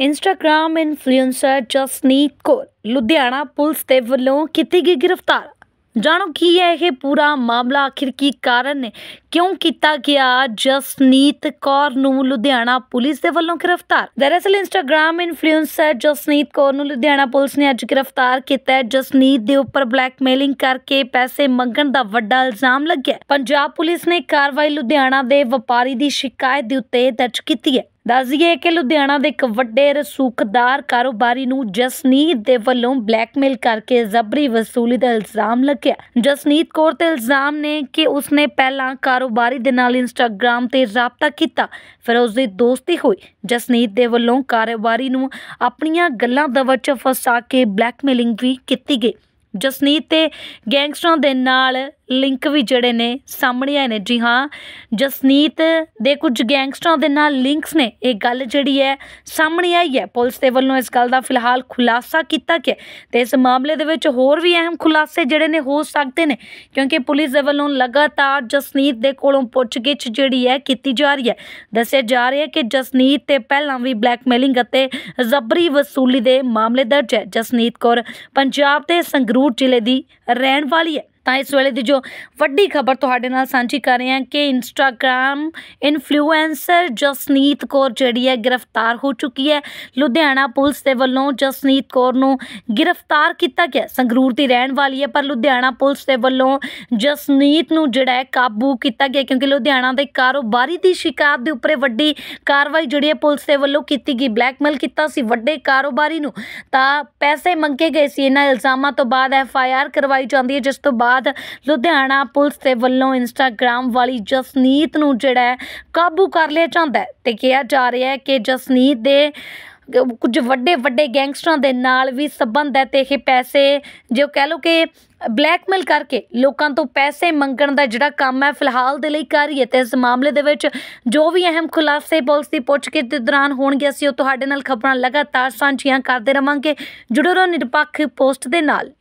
Instagram influencer Jasneet Kaur Ludhiana police ਦੇ ਵੱਲੋਂ ਕੀਤੀ ਗਈ ਗ੍ਰਿਫਤਾਰ ਜਾਣੋ ਕੀ ਹੈ ਇਹ ਪੂਰਾ ਮਾਮਲਾ ਆਖਿਰ ਕੀ ਕਾਰਨ ਹੈ ਕਿਉਂ ਕੀਤਾ ਗਿਆ ਜਸਨੀਤ ਕੌਰ ਨੂੰ ਲੁਧਿਆਣਾ ਪੁਲਿਸ ਦੇ ਵੱਲੋਂ ਗ੍ਰਿਫਤਾਰ ਦਰਅਸਲ ਇੰਸਟਾਗ੍ਰam ਇਨਫਲੂਐਂਸਰ ਜਸਨੀਤ ਕੌਰ ਨੂੰ ਲੁਧਿਆਣਾ ਪੁਲਿਸ ਨੇ ਅੱਜ ਗ੍ਰਿਫਤਾਰ ਕੀਤਾ ਹੈ ਜਸਨੀਤ ਦੇ ਉੱਪਰ ਬਲੈਕਮੇਲਿੰਗ ਕਰਕੇ ਪੈਸੇ ਮੰਗਣ ਦਾ ਵੱਡਾ ਇਲਜ਼ਾਮ ਲੱਗਿਆ ਪੰਜਾਬ ਪੁਲਿਸ ਨੇ ਕਾਰਵਾਈ ਲੁਧਿਆਣਾ ਦੇ ਵਪਾਰੀ ਦੀ ਸ਼ਿਕਾਇਤ ਦੇ ਉੱਤੇ ਦਰਜ ਕੀਤੀ ਹੈ ਦੱਸ ਦਈਏ ਕਿ ਲੁਧਿਆਣਾ ਦੇ ਇੱਕ ਵੱਡੇ ਰਸੂਖਦਾਰ ਕਾਰੋਬਾਰੀ ਨੂੰ ਜਸਨੀਤ ਦੇ ਵੱਲੋਂ ਬਲੈਕਮੇਲ ਕਰਕੇ ਜ਼ਬਰੀ ਵਸੂਲੀ ਦਾ ਇਲਜ਼ਾਮ ਲੱਗਿਆ ਜਸਨੀਤ ਕੋਰ ਤੇ ਇਲਜ਼ਾਮ ਨੇ ਕਿ ਉਸਨੇ ਪਹਿਲਾਂ ਕਾਰੋਬਾਰੀ ਦੇ ਨਾਲ ਇੰਸਟਾਗ੍ਰam ਤੇ ਰਾਬਤਾ ਕੀਤਾ ਫਿਰ ਉਸ ਦੀ ਦੋਸਤੀ ਹੋਈ ਜਸਨੀਤ ਦੇ ਵੱਲੋਂ ਕਾਰੋਬਾਰੀ ਨੂੰ ਆਪਣੀਆਂ ਗੱਲਾਂ ਦਾ ਵਿੱਚ ਫਸਾ ਕੇ ਬਲੈਕਮੇਲਿੰਗ ਵੀ ਕੀਤੀ ਗਈ ਜਸਨੀਤ ਤੇ ਗੈਂਗਸਟਰਾਂ ਦੇ ਨਾਲ ਲਿੰਕ ਵੀ ਜਿਹੜੇ ਨੇ ਸਾਹਮਣੇ ਆਏ ਨੇ ਜੀ ਹਾਂ ਜਸਨੀਤ ਦੇ ਕੁਝ ਗੈਂਗਸਟਰਾਂ ਦੇ ਨਾਲ ਲਿੰਕਸ ਨੇ ਇਹ ਗੱਲ ਜਿਹੜੀ ਹੈ ਸਾਹਮਣੇ ਆਈ ਹੈ ਪੁਲਿਸ ਦੇ ਵੱਲੋਂ ਇਸ ਗੱਲ ਦਾ ਫਿਲਹਾਲ ਖੁਲਾਸਾ ਕੀਤਾ ਗਿਆ ਤੇ ਇਸ ਮਾਮਲੇ ਦੇ ਵਿੱਚ ਹੋਰ ਵੀ ਅਹਿਮ ਖੁਲਾਸੇ ਜਿਹੜੇ ਨੇ ਹੋ ਸਕਦੇ ਨੇ ਕਿਉਂਕਿ ਪੁਲਿਸ ਦੇ ਵੱਲੋਂ ਲਗਾਤਾਰ ਜਸਨੀਤ ਦੇ ਕੋਲੋਂ ਪੁੱਛਗਿੱਛ ਜਿਹੜੀ ਹੈ ਕੀਤੀ ਜਾ ਰਹੀ ਹੈ ਦੱਸਿਆ ਜਾ ਰਿਹਾ ਹੈ ਕਿ ਜਸਨੀਤ ਤੇ ਪਹਿਲਾਂ ਵੀ ਬਲੈਕਮੇਲਿੰਗ ਅਤੇ ਜ਼ਬਰੀ ਵਸੂਲੀ ਦੇ ਮਾਮਲੇ ਦਰਜ ਹੈ ਜਸਨੀਤ ਕੌਰ ਪੰਜਾਬ ਦੇ ਸੰਗਰੂਰ ਜ਼ਿਲ੍ਹੇ ਦੀ ਰਹਿਣ ਵਾਲੀ ਹੈ ਤਾਂ ਇਸ ਵੇਲੇ ਦੀ ਜੋ ਵੱਡੀ ਖਬਰ ਤੁਹਾਡੇ ਨਾਲ ਸਾਂਝੀ ਕਰ ਰਹੇ ਹਾਂ ਕਿ ਇੰਸਟਾਗ੍ਰam ਇਨਫਲੂਐਂਸਰ ਜਸਨੀਤ ਕੌਰ ਜਿਹੜੀ ਹੈ ਗ੍ਰਿਫਤਾਰ ਹੋ ਚੁੱਕੀ ਹੈ ਲੁਧਿਆਣਾ ਪੁਲਿਸ ਦੇ ਵੱਲੋਂ ਜਸਨੀਤ ਕੌਰ ਨੂੰ ਗ੍ਰਿਫਤਾਰ ਕੀਤਾ ਗਿਆ ਸੰਗਰੂਰ ਦੀ ਰਹਿਣ ਵਾਲੀ ਹੈ ਪਰ ਲੁਧਿਆਣਾ ਪੁਲਿਸ ਦੇ ਵੱਲੋਂ ਜਸਨੀਤ ਨੂੰ ਜਿਹੜਾ ਹੈ ਕਾਬੂ ਕੀਤਾ ਗਿਆ ਕਿਉਂਕਿ ਲੁਧਿਆਣਾ ਦੇ ਕਾਰੋਬਾਰੀ ਦੀ ਸ਼ਿਕਾਇਤ ਦੇ ਉੱਪਰ ਵੱਡੀ ਕਾਰਵਾਈ ਜਿਹੜੀ ਹੈ ਪੁਲਿਸ ਦੇ ਵੱਲੋਂ ਕੀਤੀ ਗਈ ਬਲੈਕਮੇਲ ਕੀਤਾ ਸੀ ਵੱਡੇ ਕਾਰੋਬਾਰੀ ਨੂੰ ਤਾਂ ਪੈਸੇ ਮੰਗੇ ਗਏ ਸੀ ਇਹਨਾਂ ਇਲਜ਼ਾਮਾਂ ਤੋਂ ਬਾਅਦ ਐਫ ਆਈ ਆਰ ਕਰਵਾਈ ਜਾਂਦੀ ਹੈ ਜਿਸ ਤੋਂ ਬਾਅਦ ਬਾਅਦ ਲੁਧਿਆਣਾ ਪੁਲਿਸ ਦੇ ਵੱਲੋਂ ਇੰਸਟਾਗ੍ਰam ਵਾਲੀ ਜਸਨੀਤ ਨੂੰ ਜਿਹੜਾ ਕਾਬੂ ਕਰ ਲਿਆ ਜਾਂਦਾ ਤੇ ਕਿਹਾ ਜਾ ਰਿਹਾ ਹੈ ਕਿ ਜਸਨੀਤ ਦੇ ਕੁਝ ਵੱਡੇ ਵੱਡੇ ਗੈਂਗਸਟਰਾਂ ਦੇ ਨਾਲ ਵੀ ਸਬੰਧ ਹੈ ਤੇ ਇਹ ਪੈਸੇ ਜੋ ਕਹਿ ਲੋ ਕਿ ਬਲੈਕਮੇਲ ਕਰਕੇ ਲੋਕਾਂ ਤੋਂ ਪੈਸੇ ਮੰਗਣ ਦਾ ਜਿਹੜਾ ਕੰਮ ਹੈ ਫਿਲਹਾਲ ਦੇ ਲਈ ਕਰ ਰਹੀ ਹੈ ਤੇ ਇਸ ਮਾਮਲੇ ਦੇ ਵਿੱਚ ਜੋ ਵੀ ਅਹਿਮ ਖੁਲਾਸੇ ਪੁਲਿਸ ਦੀ ਪੁੱਛਗਿੱਛ ਦੇ ਦੌਰਾਨ ਹੋਣਗੇ ਅਸੀਂ ਉਹ ਤੁਹਾਡੇ ਨਾਲ ਖਬਰਾਂ ਲਗਾਤਾਰ ਸਾਂਝੀਆਂ ਕਰਦੇ ਰਵਾਂਗੇ ਜੁੜੋ ਰਹੋ ਨਿਰਪੱਖ ਪੋਸਟ ਦੇ ਨਾਲ